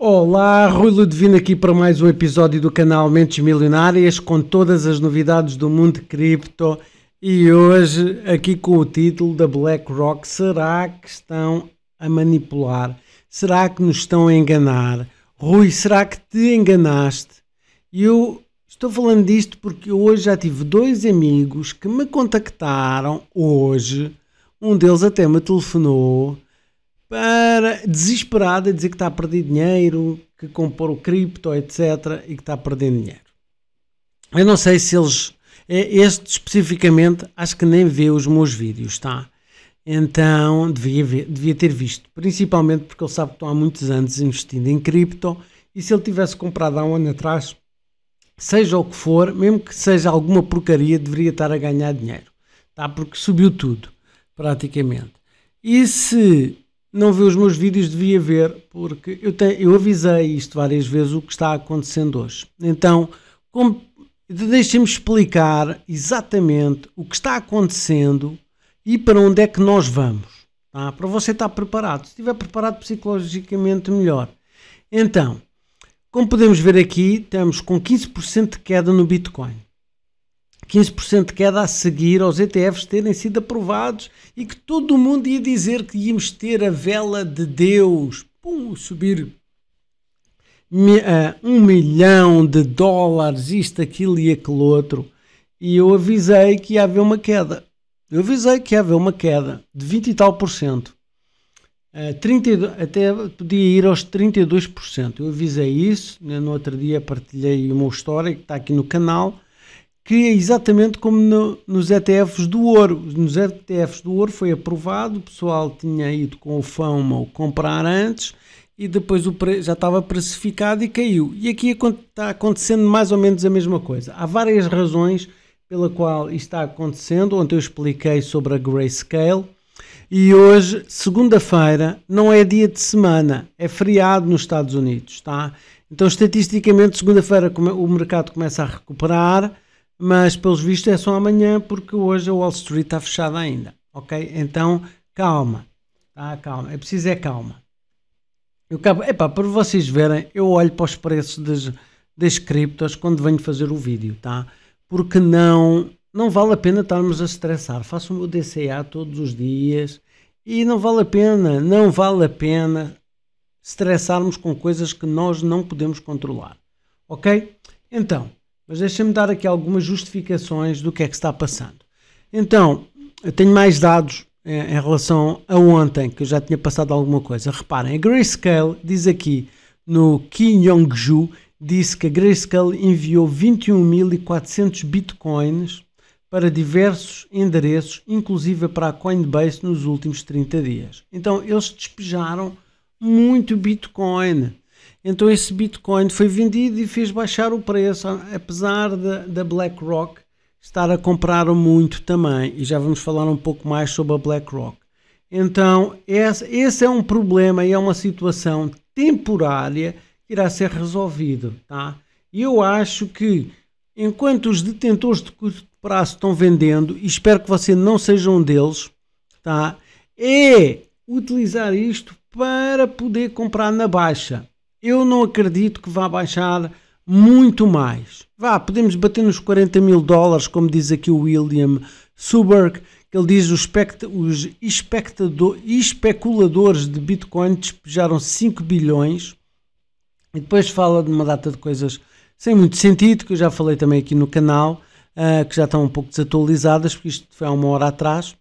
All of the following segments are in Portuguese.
Olá, Rui Ludovino aqui para mais um episódio do canal Mentes Milionárias com todas as novidades do mundo cripto e hoje aqui com o título da BlackRock. Será que estão a manipular? Será que nos estão a enganar? Rui, será que te enganaste? Eu estou falando disto porque hoje já tive dois amigos que me contactaram hoje. Um deles até me telefonou para desesperada dizer que está a perder dinheiro, que comprou cripto, etc. e que está a perder dinheiro. Eu não sei se eles. É, este especificamente, acho que nem vê os meus vídeos, tá? Então devia, ver, devia ter visto, principalmente porque ele sabe que estou há muitos anos investindo em cripto e se ele tivesse comprado há um ano atrás, seja o que for, mesmo que seja alguma porcaria, deveria estar a ganhar dinheiro, tá? Porque subiu tudo, praticamente. E se não vê os meus vídeos, devia ver, porque eu, te, eu avisei isto várias vezes o que está acontecendo hoje. Então, deixem-me explicar exatamente o que está acontecendo e para onde é que nós vamos. Tá? Para você estar preparado. Se estiver preparado psicologicamente, melhor. Então, como podemos ver aqui, estamos com 15% de queda no Bitcoin. 15% de queda a seguir aos ETFs terem sido aprovados e que todo o mundo ia dizer que íamos ter a vela de Deus, pum, subir eh, um milhão de dólares, isto, aquilo e aquele outro. E eu avisei que ia haver uma queda. Eu avisei que ia haver uma queda de 20 e tal por cento. Uh, eh, 32, até podia ir aos 32%. Eu avisei isso, no outro dia partilhei o meu histórico, que está aqui no canal que é exatamente como no, nos ETFs do ouro. Nos ETFs do ouro foi aprovado, o pessoal tinha ido com o FOMO comprar antes e depois o pre, já estava precificado e caiu. E aqui está acontecendo mais ou menos a mesma coisa. Há várias razões pela qual isto está acontecendo. Ontem eu expliquei sobre a Grayscale e hoje, segunda-feira, não é dia de semana, é feriado nos Estados Unidos, tá? Então, estatisticamente, segunda-feira o mercado começa a recuperar mas pelos vistos é só amanhã porque hoje a Wall Street está fechada ainda, ok? Então calma, tá? Calma, é preciso é calma. Eu cabo, epá, para vocês verem, eu olho para os preços das, das criptos quando venho fazer o vídeo, tá? Porque não, não vale a pena estarmos a estressar. Faço o meu DCA todos os dias e não vale a pena, não vale a pena estressarmos com coisas que nós não podemos controlar, ok? Então, mas deixa-me dar aqui algumas justificações do que é que está passando. Então, eu tenho mais dados eh, em relação a ontem, que eu já tinha passado alguma coisa. Reparem, a Grayscale diz aqui no Kim Yongju, ju disse que a Grayscale enviou 21.400 bitcoins para diversos endereços, inclusive para a Coinbase nos últimos 30 dias. Então eles despejaram muito bitcoin. Então esse Bitcoin foi vendido e fez baixar o preço, apesar da BlackRock estar a comprar muito também. E já vamos falar um pouco mais sobre a BlackRock. Então esse, esse é um problema e é uma situação temporária que irá ser resolvido, tá? E eu acho que enquanto os detentores de curto prazo estão vendendo, e espero que você não seja um deles, tá? É utilizar isto para poder comprar na baixa eu não acredito que vá baixar muito mais. Vá, podemos bater nos 40 mil dólares, como diz aqui o William Suberg, que ele diz os, espect os especuladores de Bitcoin despejaram 5 bilhões e depois fala de uma data de coisas sem muito sentido, que eu já falei também aqui no canal, uh, que já estão um pouco desatualizadas, porque isto foi há uma hora atrás.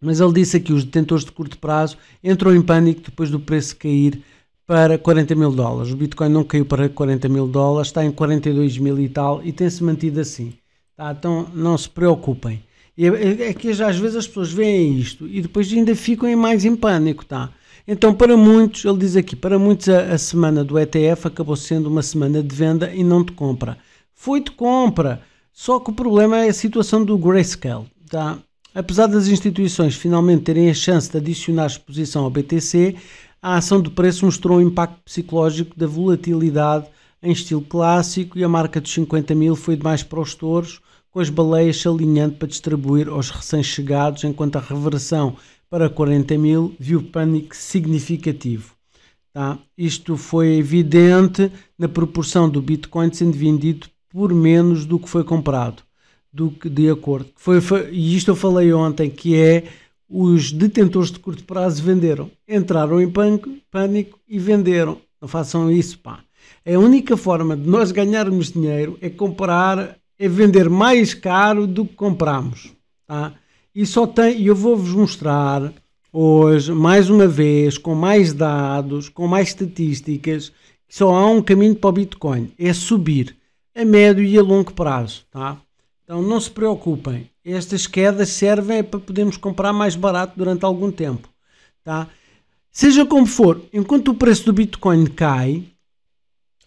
Mas ele disse aqui os detentores de curto prazo entram em pânico depois do preço cair para 40 mil dólares. O Bitcoin não caiu para 40 mil dólares, está em 42 mil e tal e tem-se mantido assim. Tá? Então não se preocupem. É, é, é, que que às vezes as pessoas veem isto e depois ainda ficam mais em pânico. Tá? Então, para muitos, ele diz aqui, para muitos a, a semana do ETF acabou sendo uma semana de venda e não de compra. Foi de compra, só que o problema é a situação do Grayscale. Tá? Apesar das instituições finalmente terem a chance de adicionar exposição ao BTC, a ação do preço mostrou o impacto psicológico da volatilidade em estilo clássico e a marca dos 50 mil foi demais para os touros, com as baleias se alinhando para distribuir aos recém-chegados, enquanto a reversão para 40 mil viu pânico significativo. Tá? Isto foi evidente na proporção do Bitcoin sendo vendido por menos do que foi comprado, do que de acordo. Foi, foi, e isto eu falei ontem, que é os detentores de curto prazo venderam. Entraram em pânico, pânico e venderam. Não façam isso, pá. A única forma de nós ganharmos dinheiro é comprar, é vender mais caro do que compramos. Tá? E só tem, eu vou-vos mostrar hoje, mais uma vez, com mais dados, com mais estatísticas, que só há um caminho para o Bitcoin: é subir a médio e a longo prazo. Tá? Então não se preocupem estas quedas servem é para podermos comprar mais barato durante algum tempo, tá? Seja como for, enquanto o preço do Bitcoin cai,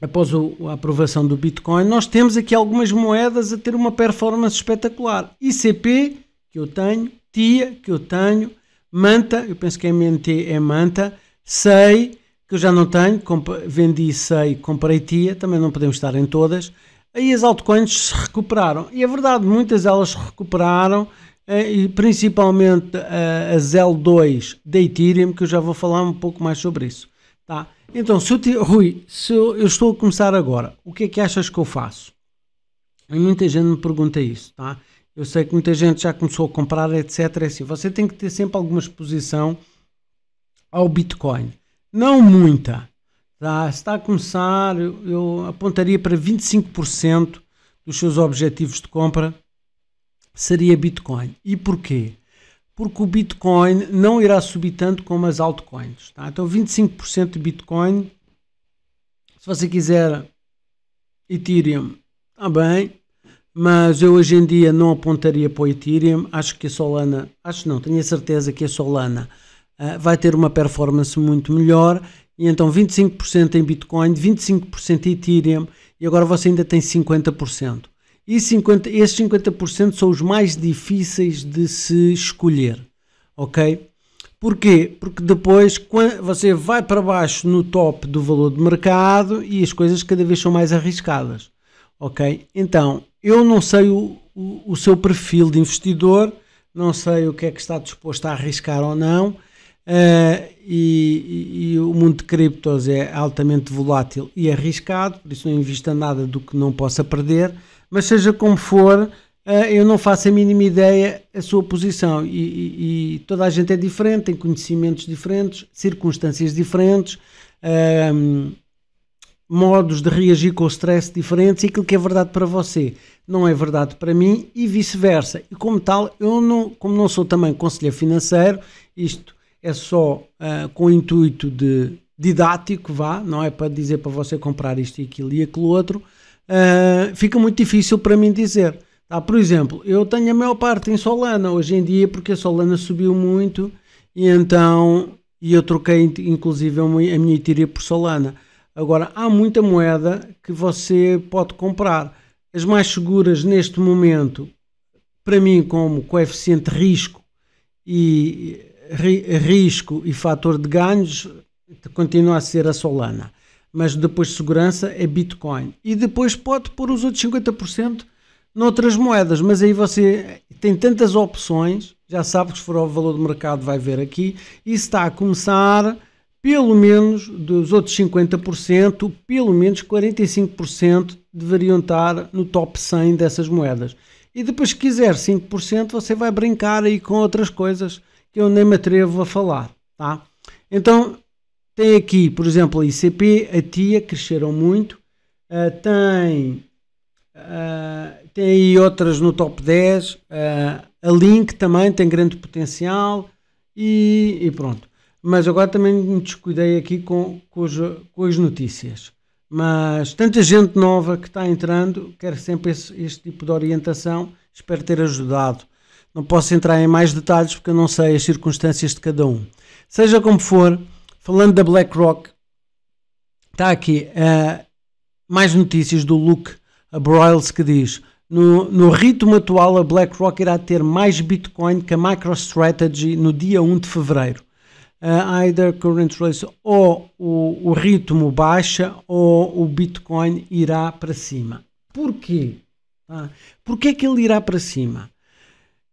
após a aprovação do Bitcoin, nós temos aqui algumas moedas a ter uma performance espetacular. ICP, que eu tenho, TIA, que eu tenho, Manta, eu penso que é MNT é Manta, SEI, que eu já não tenho, vendi SEI, comprei TIA, também não podemos estar em todas, aí as altcoins se recuperaram. E é verdade, muitas delas se recuperaram, eh, e principalmente eh, a, a ZEL2 da Ethereum, que eu já vou falar um pouco mais sobre isso. Tá? Então, se eu te, Rui, se eu, eu, estou a começar agora, o que é que achas que eu faço? E muita gente me pergunta isso, tá? Eu sei que muita gente já começou a comprar, etc. É assim, você tem que ter sempre alguma exposição ao Bitcoin. Não muita, Tá? Está a começar, eu apontaria para 25% dos seus objetivos de compra seria Bitcoin. E porquê? Porque o Bitcoin não irá subir tanto como as altcoins. Tá? Então 25% de Bitcoin, se você quiser Ethereum, está bem, mas eu hoje em dia não apontaria para o Ethereum, acho que a Solana, acho não, tenho a certeza que a Solana uh, vai ter uma performance muito melhor e então 25% em Bitcoin, 25% em Ethereum e agora você ainda tem 50%. E 50, esses 50% são os mais difíceis de se escolher, ok? Porquê? Porque depois você vai para baixo no top do valor de mercado e as coisas cada vez são mais arriscadas, ok? Então, eu não sei o, o, o seu perfil de investidor, não sei o que é que está disposto a arriscar ou não, eh, e, e, o mundo de criptos é altamente volátil e arriscado, por isso não invista nada do que não possa perder, mas seja como for, uh, eu não faço a mínima ideia a sua posição e, e, e, toda a gente é diferente, tem conhecimentos diferentes, circunstâncias diferentes, um, ehm, modos de reagir com o stress diferentes e aquilo que é verdade para você não é verdade para mim e vice-versa. E como tal, eu não, como não sou também conselheiro financeiro, isto é só uh, com o intuito de didático, vá, não é para dizer para você comprar isto e aquilo e aquilo outro, uh, fica muito difícil para mim dizer. Tá? Por exemplo, eu tenho a maior parte em Solana hoje em dia porque a Solana subiu muito e então e eu troquei inclusive a minha Ethereum por Solana. Agora, há muita moeda que você pode comprar. As mais seguras neste momento, para mim, como coeficiente risco e risco e fator de ganhos continua a ser a Solana, mas depois segurança é Bitcoin. E depois pode pôr os outros 50% noutras moedas, mas aí você tem tantas opções, já sabe que se for ao valor do mercado vai ver aqui, e está a começar pelo menos dos outros 50%, pelo menos 45% deveriam estar no top 100 dessas moedas. E depois, se quiser 5%, você vai brincar aí com outras coisas que eu nem me atrevo a falar. Tá? Então, tem aqui, por exemplo, a ICP, a TIA, cresceram muito. Uh, tem, uh, tem aí outras no top 10. Uh, eh, a Link também tem grande potencial. E, e, pronto. Mas agora também me descuidei aqui com, com, os, com as notícias mas tanta gente nova que está entrando quero sempre esse, este tipo de orientação. Espero ter ajudado. Não posso entrar em mais detalhes porque eu não sei as circunstâncias de cada um. Seja como for, falando da BlackRock, está aqui uh, mais notícias do Luke Broyles que diz: no, no ritmo atual, a BlackRock irá ter mais Bitcoin que a MicroStrategy no dia 1 de fevereiro uh, either current race ou o, o ritmo baixa ou o Bitcoin irá para cima. Porquê? Tá? Porquê é que ele irá para cima?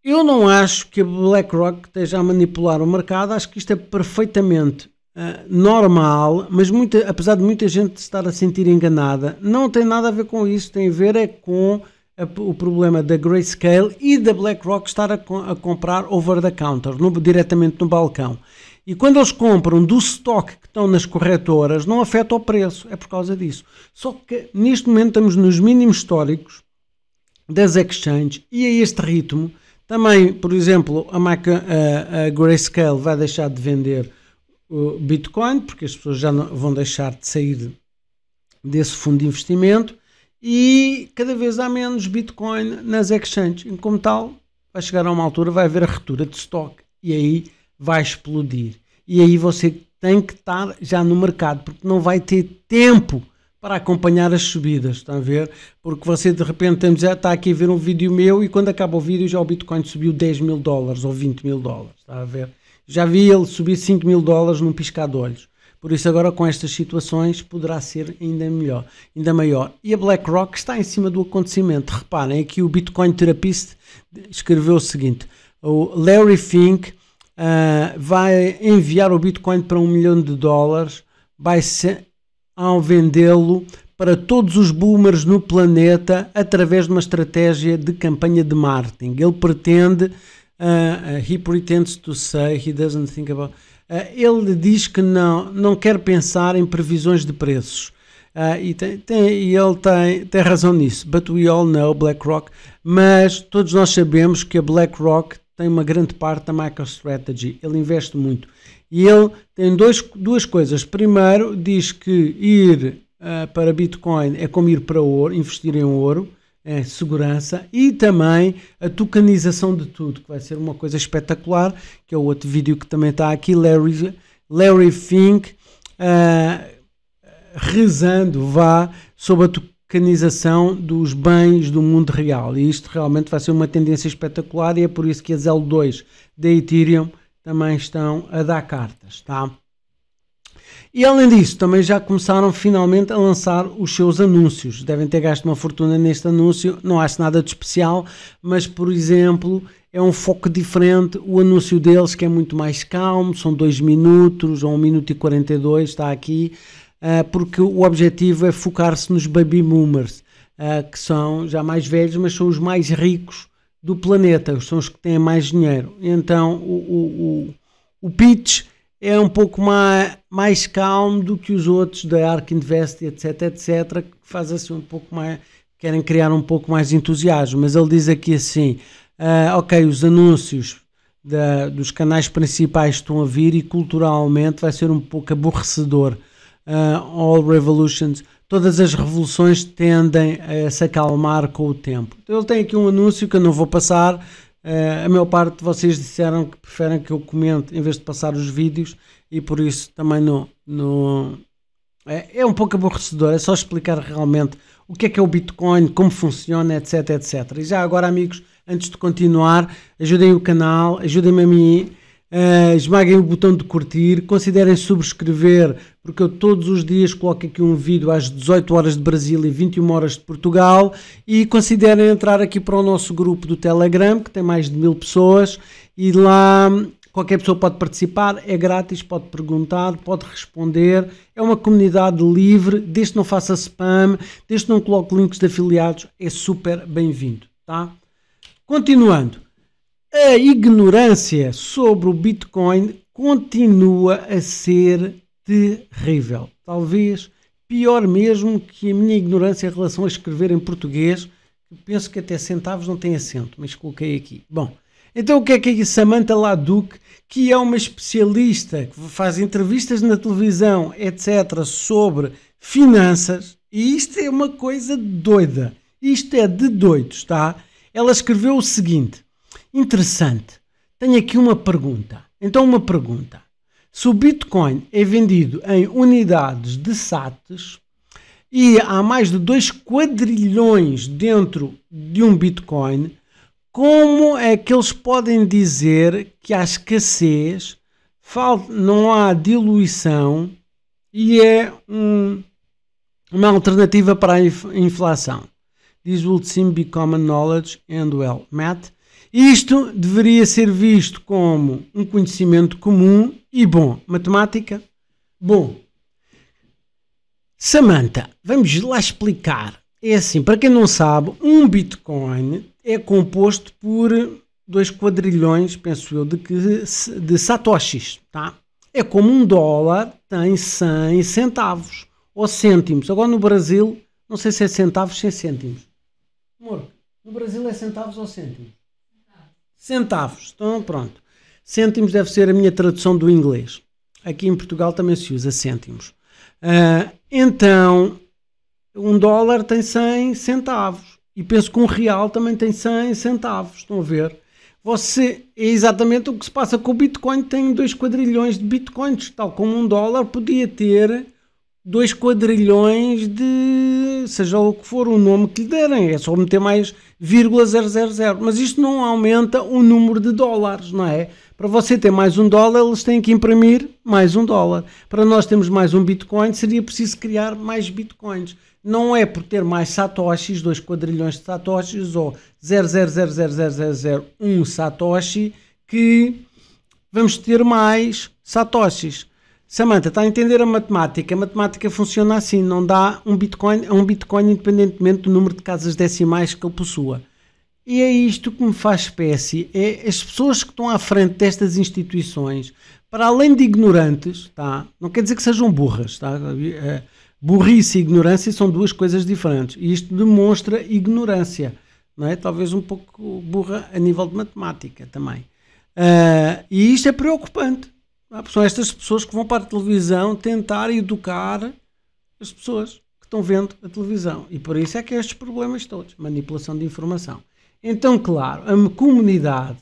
Eu não acho que a BlackRock esteja a manipular o mercado, acho que isto é perfeitamente uh, normal, mas muita, apesar de muita gente estar a sentir enganada, não tem nada a ver com isso, tem a ver é com a, o problema da Grayscale e da BlackRock estar a, a comprar over the counter, no, diretamente no balcão. E quando eles compram do estoque que estão nas corretoras, não afeta o preço, é por causa disso. Só que neste momento estamos nos mínimos históricos das exchanges e a este ritmo, também, por exemplo, a, marca, a, a Grayscale vai deixar de vender o Bitcoin, porque as pessoas já não, vão deixar de sair desse fundo de investimento e cada vez há menos Bitcoin nas exchanges. E como tal, vai chegar a uma altura, vai haver a retura de estoque e aí vai explodir. E aí você tem que estar já no mercado, porque não vai ter tempo para acompanhar as subidas, está a ver? Porque você de repente temos, já está aqui a ver um vídeo meu e quando acaba o vídeo já o Bitcoin subiu 10 mil dólares ou 20 mil dólares, está a ver? Já vi ele subir 5 mil dólares num piscar de olhos. Por isso agora com estas situações poderá ser ainda melhor, ainda maior. E a BlackRock está em cima do acontecimento. Reparem, aqui o Bitcoin Therapist escreveu o seguinte, o Larry Fink uh, vai enviar o Bitcoin para um milhão de dólares, vai ser, ao vendê-lo para todos os boomers no planeta através de uma estratégia de campanha de marketing. Ele pretende, uh, he pretends to say, he doesn't think about. Uh, ele diz que não, não quer pensar em previsões de preços. Uh, e, tem, tem, e, ele tem, tem razão nisso. But we all know BlackRock. Mas todos nós sabemos que a BlackRock tem uma grande parte da MicroStrategy. Ele investe muito. E ele tem dois, duas coisas. Primeiro, diz que ir uh, para Bitcoin é como ir para ouro, investir em ouro, é segurança. E também a tokenização de tudo, que vai ser uma coisa espetacular, que é o outro vídeo que também está aqui, Larry, Larry Fink. Uh, rezando, vá sobre a canização dos bens do mundo real. E isto realmente vai ser uma tendência espetacular e é por isso que as L2 da Ethereum também estão a dar cartas, tá? E além disso, também já começaram finalmente a lançar os seus anúncios. Devem ter gasto uma fortuna neste anúncio, não acho nada de especial, mas por exemplo, é um foco diferente. O anúncio deles que é muito mais calmo, são dois minutos ou um minuto e 42, está aqui. Ah, porque o objetivo é focar-se nos baby boomers, ah, que são já mais velhos, mas são os mais ricos do planeta, são os que têm mais dinheiro. Então o, o, o, o pitch é um pouco mais, mais calmo do que os outros da Ark Invest, etc, etc, que faz assim um pouco mais, querem criar um pouco mais entusiasmo, mas ele diz aqui assim, uh, ok, os anúncios da, dos canais principais estão a vir e culturalmente vai ser um pouco aborrecedor, uh, all revolutions, todas as revoluções tendem a se acalmar com o tempo. Então, ele tem aqui um anúncio que eu não vou passar. Uh, a maior parte de vocês disseram que preferem que eu comente em vez de passar os vídeos e por isso também não. é, é um pouco aborrecedor, é só explicar realmente o que é que é o Bitcoin, como funciona, etc, etc. E já agora, amigos, antes de continuar, ajudem o canal, ajudem-me a mim Uh, esmaguem o botão de curtir, considerem subscrever, porque eu todos os dias coloco aqui um vídeo às 18 horas de Brasília e 21 horas de Portugal e considerem entrar aqui para o nosso grupo do Telegram, que tem mais de mil pessoas e lá hum, qualquer pessoa pode participar, é grátis, pode perguntar, pode responder, é uma comunidade livre, desde que não faça spam, desde que não coloque links de afiliados, é super bem-vindo, tá? Continuando, a ignorância sobre o Bitcoin continua a ser terrível. Talvez pior mesmo que a minha ignorância em relação a escrever em português, que penso que até centavos não tem acento, mas coloquei aqui. Bom, então o que é que a Samantha Laduc, que é uma especialista, que faz entrevistas na televisão, etc., sobre finanças, e isto é uma coisa doida, isto é de doidos, tá? Ela escreveu o seguinte: Interessante. Tenho aqui uma pergunta. Então, uma pergunta. Se o Bitcoin é vendido em unidades de SATs e há mais de 2 quadrilhões dentro de um Bitcoin, como é que eles podem dizer que há escassez, não há diluição e é um, uma alternativa para a inflação? This will seem become a knowledge and well, Matt, isto deveria ser visto como um conhecimento comum e bom. Matemática? Bom. Samanta, vamos lá explicar. É assim, para quem não sabe, um Bitcoin é composto por dois quadrilhões, penso eu, de, que, de satoshis, tá? É como um dólar tem 100 centavos ou cêntimos. Agora no Brasil, não sei se é centavos ou se é cêntimos. Amor, no Brasil é centavos ou cêntimos? Centavos. Então, pronto. Cêntimos deve ser a minha tradução do inglês. Aqui em Portugal também se usa cêntimos. Uh, então, um dólar tem 100 centavos. E penso que um real também tem 100 centavos. Estão a ver? Você é exatamente o que se passa com o Bitcoin. Tem dois quadrilhões de bitcoins, tal como um dólar podia ter dois quadrilhões de seja o que for o nome que lhe derem, é só meter mais vírgula 000, mas isto não aumenta o número de dólares, não é? Para você ter mais um dólar, eles têm que imprimir mais um dólar. Para nós termos mais um Bitcoin, seria preciso criar mais Bitcoins. Não é por ter mais satoshis, dois quadrilhões de satoshis, ou 0000001 satoshi, que vamos ter mais satoshis. Samanta, está a entender a matemática? A matemática funciona assim: não dá um Bitcoin a um Bitcoin independentemente do número de casas decimais que ele possua. E é isto que me faz espécie: é as pessoas que estão à frente destas instituições, para além de ignorantes, tá? não quer dizer que sejam burras, tá? Eh, burrice e ignorância são duas coisas diferentes. E isto demonstra ignorância, não é? talvez um pouco burra a nível de matemática também. Uh, e isto é preocupante é? São estas pessoas que vão para a televisão tentar educar as pessoas que estão vendo a televisão. E por isso é que há estes problemas todos manipulação de informação. Então, claro, a comunidade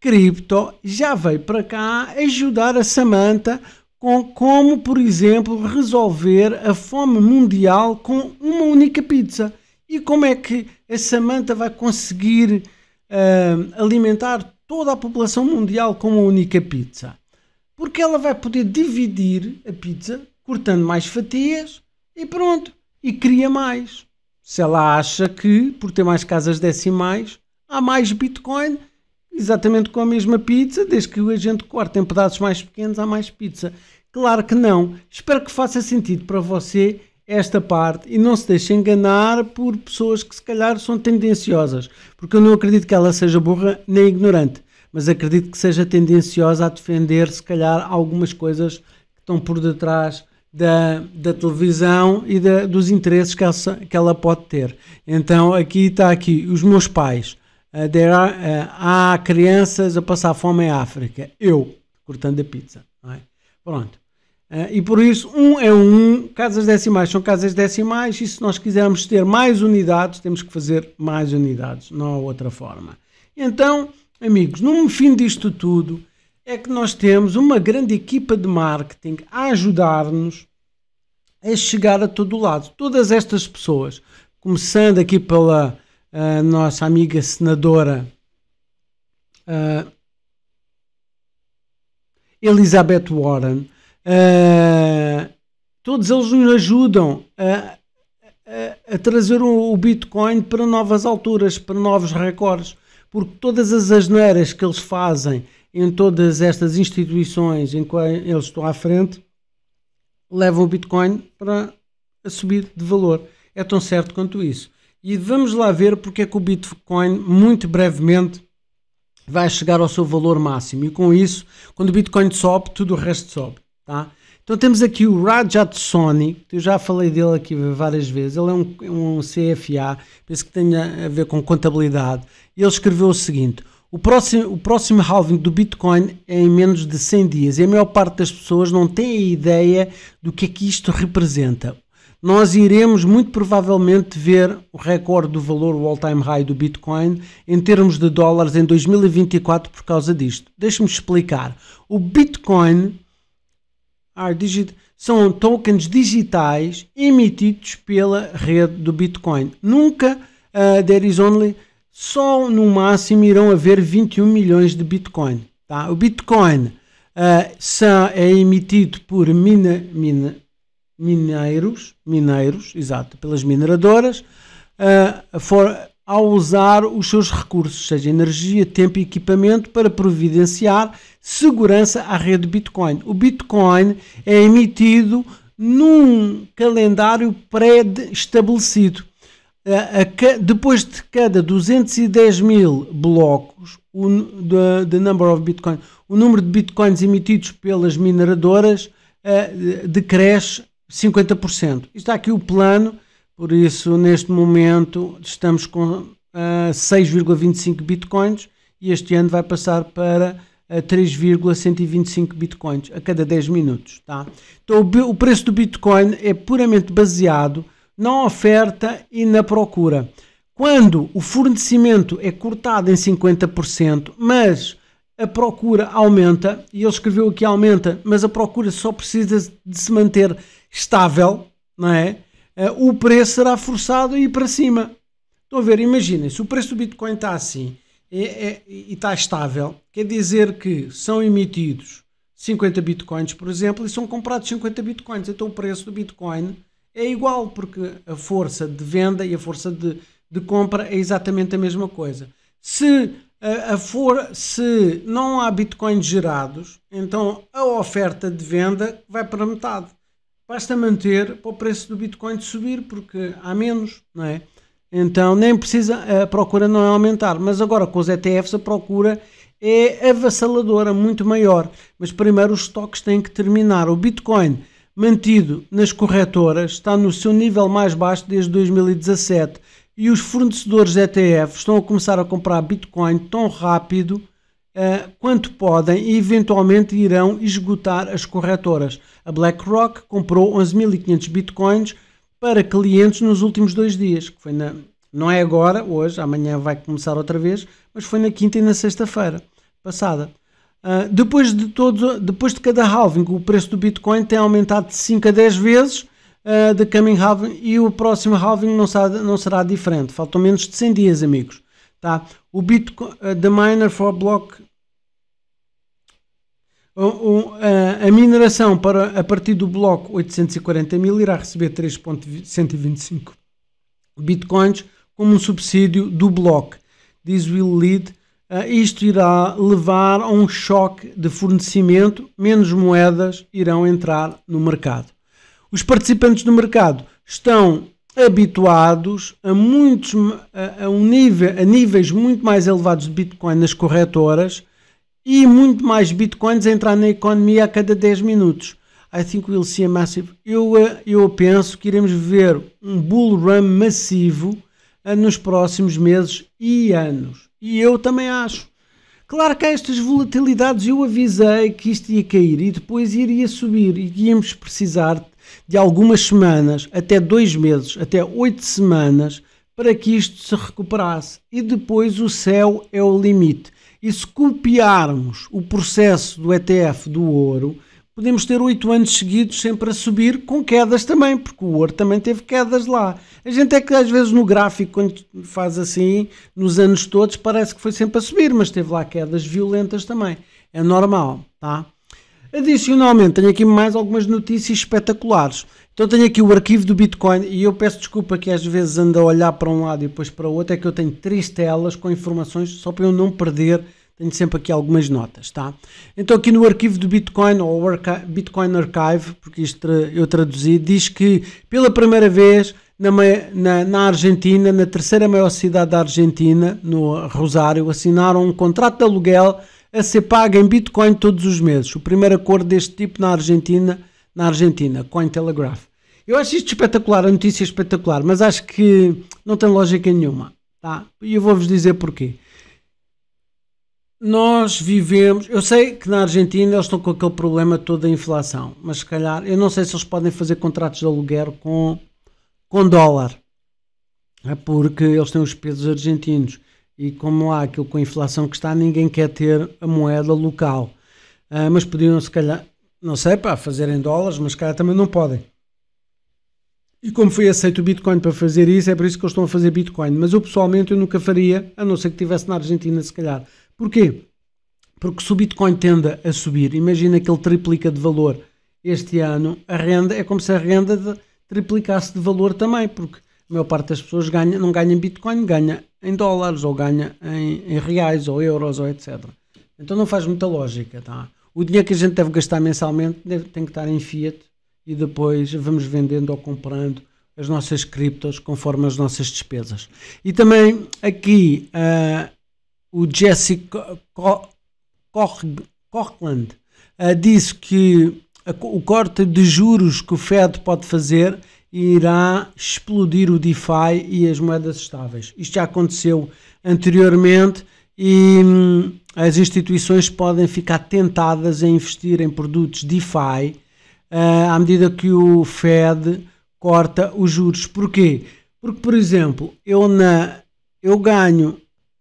cripto já veio para cá ajudar a Samanta com como, por exemplo, resolver a fome mundial com uma única pizza. E como é que a Samanta vai conseguir uh, alimentar toda a população mundial com uma única pizza? porque ela vai poder dividir a pizza, cortando mais fatias e pronto, e cria mais. Se ela acha que, por ter mais casas decimais, há mais Bitcoin, exatamente com a mesma pizza, desde que a gente corte em pedaços mais pequenos, há mais pizza. Claro que não. Espero que faça sentido para você esta parte e não se deixe enganar por pessoas que se calhar são tendenciosas, porque eu não acredito que ela seja burra nem ignorante mas acredito que seja tendenciosa a defender, se calhar, algumas coisas que estão por detrás da, da televisão e da, dos interesses que ela, que ela pode ter. Então, aqui está aqui, os meus pais. Uh, are, uh, há crianças a passar fome em África. Eu, cortando a pizza. É? Pronto. Uh, e por isso, um é um, casas decimais são casas decimais, e se nós quisermos ter mais unidades, temos que fazer mais unidades, não há outra forma. Então, Amigos, no fim disto tudo é que nós temos uma grande equipa de marketing a ajudar-nos a chegar a todo lado. Todas estas pessoas, começando aqui pela uh, nossa amiga senadora uh, Elizabeth Warren, uh, todos eles nos ajudam a, a, a trazer o, o Bitcoin para novas alturas, para novos recordes porque todas as asneiras que eles fazem em todas estas instituições em que eles estão à frente levam o Bitcoin para a subir de valor. É tão certo quanto isso. E vamos lá ver porque é que o Bitcoin muito brevemente vai chegar ao seu valor máximo. E com isso, quando o Bitcoin sobe, tudo o resto sobe. Tá? Então temos aqui o Rajat Soni, eu já falei dele aqui várias vezes, ele é um, é um CFA, penso que tem a ver com contabilidade, ele escreveu o seguinte, o próximo, o próximo halving do Bitcoin é em menos de 100 dias e a maior parte das pessoas não tem a ideia do que é que isto representa. Nós iremos muito provavelmente ver o recorde do valor, o all-time high do Bitcoin, em termos de dólares em 2024 por causa disto. Deixe-me explicar. O Bitcoin are digit são tokens digitais emitidos pela rede do Bitcoin. Nunca, uh, there is only, só no máximo irão haver 21 milhões de Bitcoin. Tá? O Bitcoin uh, ah, são, é emitido por mina, mina, mineiros, mineiros, exato, pelas mineradoras, uh, for, ao usar os seus recursos, seja energia, tempo e equipamento, para providenciar segurança à rede Bitcoin. O Bitcoin é emitido num calendário pré-estabelecido. Eh, depois de cada 210 mil blocos, o the, the number of Bitcoin, o número de Bitcoins emitidos pelas mineradoras eh, decresce 50%. Está aqui o plano por isso, neste momento, estamos com uh, ah, 6,25 bitcoins e este ano vai passar para uh, ah, 3,125 bitcoins a cada 10 minutos. Tá? Então, o, o preço do bitcoin é puramente baseado na oferta e na procura. Quando o fornecimento é cortado em 50%, mas a procura aumenta, e ele escreveu aqui aumenta, mas a procura só precisa de se manter estável, não é? Eh, o preço será forçado a ir para cima. Estão a ver, imaginem, se o preço do Bitcoin está assim e, é, é, e está estável, quer dizer que são emitidos 50 Bitcoins, por exemplo, e são comprados 50 Bitcoins. Então o preço do Bitcoin é igual, porque a força de venda e a força de, de compra é exatamente a mesma coisa. Se, a, eh, a for, se não há Bitcoins gerados, então a oferta de venda vai para metade basta manter para o preço do Bitcoin de subir, porque há menos, não é? Então nem precisa, a procura não é aumentar, mas agora com os ETFs a procura é avassaladora, muito maior. Mas primeiro os estoques têm que terminar. O Bitcoin mantido nas corretoras está no seu nível mais baixo desde 2017 e os fornecedores de ETFs estão a começar a comprar Bitcoin tão rápido eh, quanto podem e eventualmente irão esgotar as corretoras. A BlackRock comprou 11.500 bitcoins para clientes nos últimos dois dias, que foi na, não é agora, hoje, amanhã vai começar outra vez, mas foi na quinta e na sexta-feira passada. Uh, depois, de todo, depois de cada halving, o preço do Bitcoin tem aumentado de 5 a 10 vezes uh, eh, da coming halving e o próximo halving não será, não será diferente. Faltam menos de 100 dias, amigos tá? O Bitcoin, eh, the miner for block eh, a mineração para, a partir do bloco 840 mil irá receber 3.125 bitcoins como um subsídio do bloco. diz will lead, eh, isto irá levar a um choque de fornecimento, menos moedas irão entrar no mercado. Os participantes do mercado estão habituados a muitos a, a, um nível, a níveis muito mais elevados de Bitcoin nas corretoras e muito mais Bitcoins a entrar na economia a cada 10 minutos. I think we'll see a massive. Eu, eu penso que iremos ver um bull run massivo eh, nos próximos meses e anos. E eu também acho. Claro que há estas volatilidades, eu avisei que isto ia cair e depois iria subir e íamos precisar de algumas semanas, até dois meses, até oito semanas, para que isto se recuperasse. E depois o céu é o limite. E se copiarmos o processo do ETF do ouro, podemos ter oito anos seguidos sempre a subir, com quedas também, porque o ouro também teve quedas lá. A gente é que às vezes no gráfico, quando faz assim, nos anos todos, parece que foi sempre a subir, mas teve lá quedas violentas também. É normal, tá? Adicionalmente, tenho aqui mais algumas notícias espetaculares. Então tenho aqui o arquivo do Bitcoin e eu peço desculpa que às vezes ando a olhar para um lado e depois para o outro, é que eu tenho três telas com informações só para eu não perder tenho sempre aqui algumas notas, tá? Então aqui no arquivo do Bitcoin, ou Arca Bitcoin Archive, porque isto eu traduzi, diz que pela primeira vez na, na, na, Argentina, na terceira maior cidade da Argentina, no Rosário, assinaram um contrato de aluguel a ser paga em Bitcoin todos os meses. O primeiro acordo deste tipo na Argentina, na Argentina, Cointelegraph. Eu acho isto espetacular, a notícia é espetacular, mas acho que não tem lógica nenhuma, tá? E eu vou-vos dizer porquê. Nós vivemos, eu sei que na Argentina eles estão com aquele problema todo da inflação, mas se calhar, eu não sei se eles podem fazer contratos de aluguer com, com dólar, é porque eles têm os pesos argentinos e como há aquilo com a inflação que está, ninguém quer ter a moeda local. Uh, mas podiam, se calhar, não sei, para fazer em dólares, mas se calhar também não podem. E como foi aceito o Bitcoin para fazer isso, é por isso que eles estão a fazer Bitcoin. Mas eu pessoalmente eu nunca faria, a não ser que estivesse na Argentina, se calhar. Porquê? Porque se o Bitcoin tende a subir, imagina que ele triplica de valor este ano, a renda é como se a renda de, triplicasse de valor também, porque a maior parte das pessoas ganha, não ganha em Bitcoin, ganha em dólares, ou ganha em, em reais, ou euros, ou etc. Então não faz muita lógica, tá? O dinheiro que a gente deve gastar mensalmente deve, tem que estar em fiat e depois vamos vendendo ou comprando as nossas criptos conforme as nossas despesas. E também aqui uh, o Jesse Corkland uh, disse que a, o corte de juros que o Fed pode fazer irá explodir o DeFi e as moedas estáveis. Isto já aconteceu anteriormente e hum, as instituições podem ficar tentadas a investir em produtos DeFi uh, à medida que o Fed corta os juros. Porquê? Porque, por exemplo, eu, na, eu ganho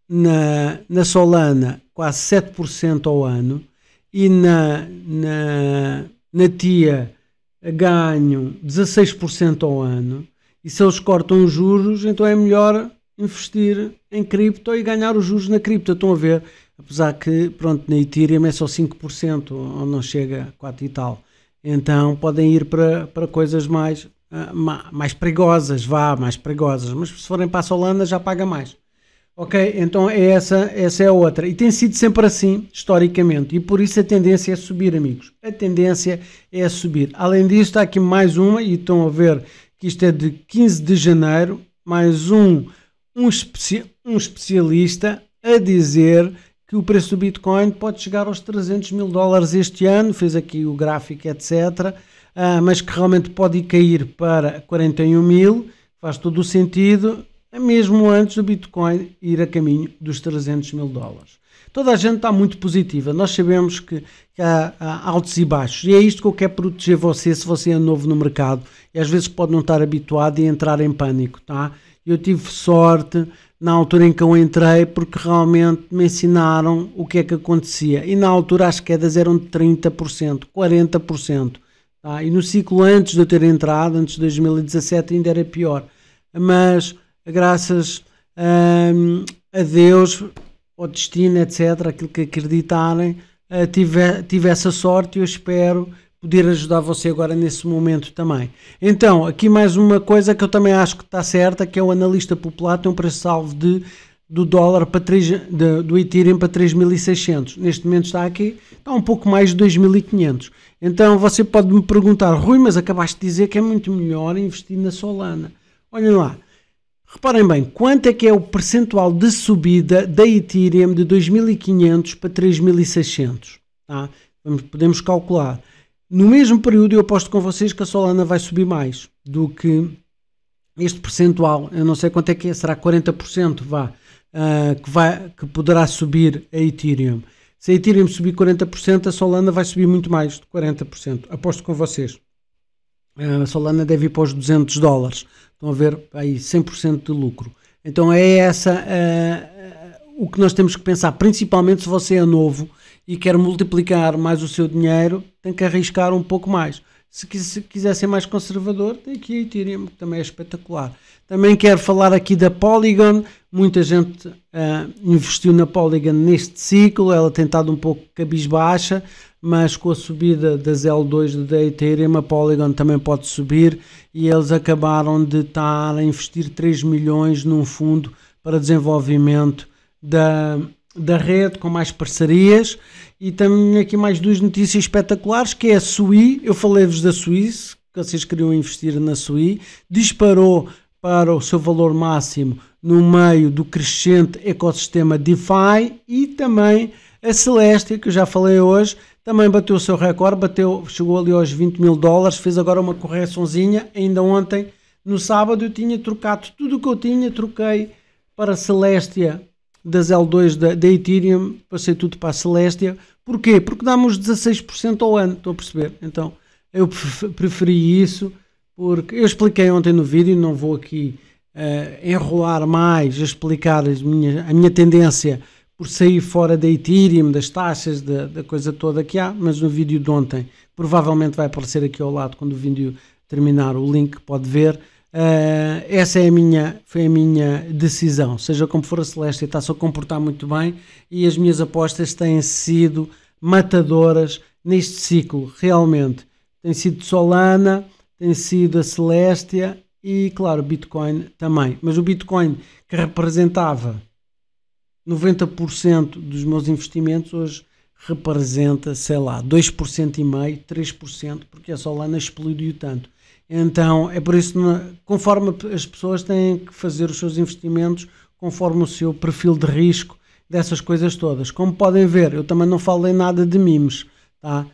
na, na Solana quase 7% ao ano e na, na, na TIA ganham 16% ao ano e se eles cortam os juros, então é melhor investir em cripto e ganhar os juros na cripto. Estão a ver? Apesar que, pronto, na Ethereum é só 5%, onde não chega a 4% e tal. Então podem ir para, para coisas mais, ah, mais perigosas, vá, mais perigosas. Mas se forem para a Solana já paga mais. Ok, então é essa, essa é a outra. E tem sido sempre assim, historicamente. E por isso a tendência é subir, amigos. A tendência é subir. Além disso, está aqui mais uma, e estão a ver que isto é de 15 de janeiro, mais um, um, especi um especialista a dizer que o preço do Bitcoin pode chegar aos 300 mil dólares este ano, fez aqui o gráfico, etc., ah, mas que realmente pode cair para 41 mil, faz todo o sentido, é mesmo antes do Bitcoin ir a caminho dos 300 mil dólares. Toda a gente está muito positiva. Nós sabemos que, que há, há, altos e baixos. E é isto que eu quero proteger você se você é novo no mercado. E às vezes pode não estar habituado e entrar em pânico, tá? Eu tive sorte na altura em que eu entrei porque realmente me ensinaram o que é que acontecia. E na altura as quedas eram de 30%, 40%. Tá? E no ciclo antes de eu ter entrado, antes de 2017, ainda era pior. Mas graças um, a Deus, ao destino, etc., aquilo que acreditarem, uh, eh, tive, tive essa sorte e eu espero poder ajudar você agora nesse momento também. Então, aqui mais uma coisa que eu também acho que está certa, que é o analista popular tem um preço salvo de do dólar para 3, de, do Ethereum para 3.600. Neste momento está aqui, está um pouco mais de 2.500. Então você pode me perguntar, Rui, mas acabaste de dizer que é muito melhor investir na Solana. Olhem lá, Reparem bem, quanto é que é o percentual de subida da Ethereum de 2.500 para 3.600? Tá? Podemos calcular. No mesmo período, eu aposto com vocês que a Solana vai subir mais do que este percentual. Eu não sei quanto é que é, será 40% vá, uh, que, vai, que poderá subir a Ethereum. Se a Ethereum subir 40%, a Solana vai subir muito mais de 40%. Aposto com vocês. A Solana deve ir para os 200 dólares. Estão a ver aí 100% de lucro. Então é essa uh, uh, o que nós temos que pensar, principalmente se você é novo e quer multiplicar mais o seu dinheiro, tem que arriscar um pouco mais. Se quiser ser mais conservador, tem aqui a Ethereum, que também é espetacular. Também quero falar aqui da Polygon. Muita gente uh, investiu na Polygon neste ciclo, ela tem estado um pouco cabisbaixa mas com a subida das L2 da Ethereum, a Polygon também pode subir e eles acabaram de estar a investir 3 milhões num fundo para desenvolvimento da, da rede com mais parcerias e tenho aqui mais duas notícias espetaculares que é a Sui, eu falei-vos da Sui, que vocês queriam investir na Sui, disparou para o seu valor máximo no meio do crescente ecossistema DeFi e também a Celestia, que eu já falei hoje, também bateu o seu recorde, bateu, chegou ali aos 20 mil dólares, fez agora uma correçãozinha. Ainda ontem, no sábado, eu tinha trocado tudo o que eu tinha, troquei para a Celestia das L2 da, da Ethereum, passei tudo para a Celestia. Porquê? Porque dá-me uns 16% ao ano, estou a perceber? Então, eu preferi isso, porque eu expliquei ontem no vídeo, não vou aqui uh, enrolar mais explicar as minhas, a minha tendência por sair fora da Ethereum, das taxas, da, da, coisa toda que há, mas no vídeo de ontem provavelmente vai aparecer aqui ao lado quando o vídeo terminar o link, pode ver. Uh, essa é a minha, foi a minha decisão. Seja como for a Celeste, está-se a comportar muito bem e as minhas apostas têm sido matadoras neste ciclo, realmente. Tem sido Solana, tem sido a Celestia e, claro, Bitcoin também. Mas o Bitcoin que representava 90% dos meus investimentos hoje representa, sei lá, 2% e meio, 3%, porque a Solana explodiu tanto. Então, é por isso que conforme as pessoas têm que fazer os seus investimentos, conforme o seu perfil de risco, dessas coisas todas. Como podem ver, eu também não falei nada de mimes, tá?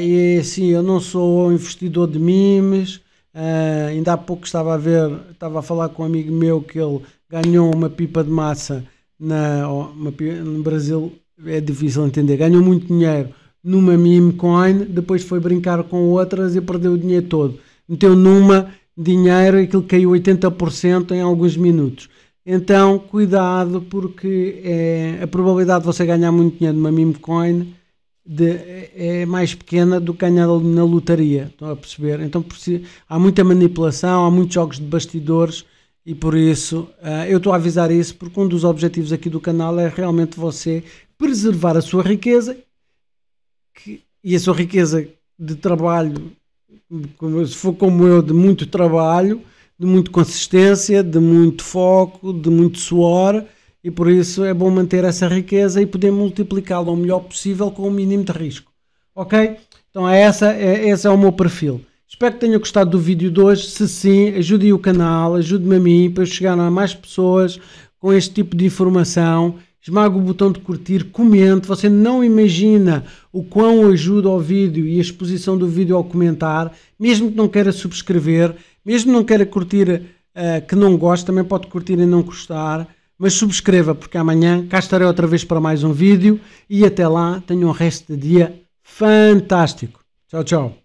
e assim, eu não sou investidor de mimes, uh, ah, ainda há pouco estava a ver, estava a falar com um amigo meu que ele ganhou uma pipa de massa na, no Brasil é difícil entender. Ganhou muito dinheiro numa meme coin, depois foi brincar com outras e perdeu o dinheiro todo. Meteu numa dinheiro e aquilo caiu 80% em alguns minutos. Então, cuidado, porque é, a probabilidade de você ganhar muito dinheiro numa meme coin de, é, é mais pequena do que ganhar na lotaria. Estão a perceber? Então, há muita manipulação, há muitos jogos de bastidores e por isso eh, eu estou a avisar isso, porque um dos objetivos aqui do canal é realmente você preservar a sua riqueza que, e a sua riqueza de trabalho, se for como eu, de muito trabalho, de muita consistência, de muito foco, de muito suor. E por isso é bom manter essa riqueza e poder multiplicá-la o melhor possível com o mínimo de risco. Ok? Então é essa, é, esse é o meu perfil. Espero que tenham gostado do vídeo de hoje. Se sim, ajude o canal, ajude-me a mim para chegar a mais pessoas com este tipo de informação. Esmaga o botão de curtir, comente. Você não imagina o quão ajuda ao vídeo e a exposição do vídeo ao comentar. Mesmo que não queira subscrever, mesmo que não queira curtir uh, que não gosta, também pode curtir e não gostar. Mas subscreva, porque amanhã cá estarei outra vez para mais um vídeo. E até lá, tenha um resto de dia fantástico. Tchau, tchau.